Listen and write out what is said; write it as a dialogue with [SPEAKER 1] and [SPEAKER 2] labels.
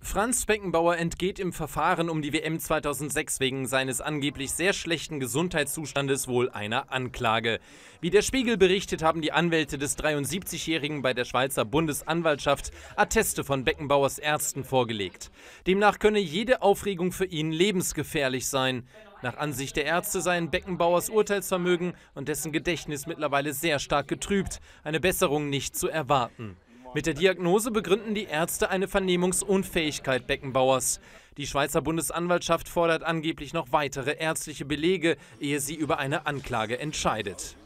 [SPEAKER 1] Franz Beckenbauer entgeht im Verfahren um die WM 2006 wegen seines angeblich sehr schlechten Gesundheitszustandes wohl einer Anklage. Wie der Spiegel berichtet, haben die Anwälte des 73-Jährigen bei der Schweizer Bundesanwaltschaft Atteste von Beckenbauers Ärzten vorgelegt. Demnach könne jede Aufregung für ihn lebensgefährlich sein. Nach Ansicht der Ärzte seien Beckenbauers Urteilsvermögen und dessen Gedächtnis mittlerweile sehr stark getrübt, eine Besserung nicht zu erwarten. Mit der Diagnose begründen die Ärzte eine Vernehmungsunfähigkeit Beckenbauers. Die Schweizer Bundesanwaltschaft fordert angeblich noch weitere ärztliche Belege, ehe sie über eine Anklage entscheidet.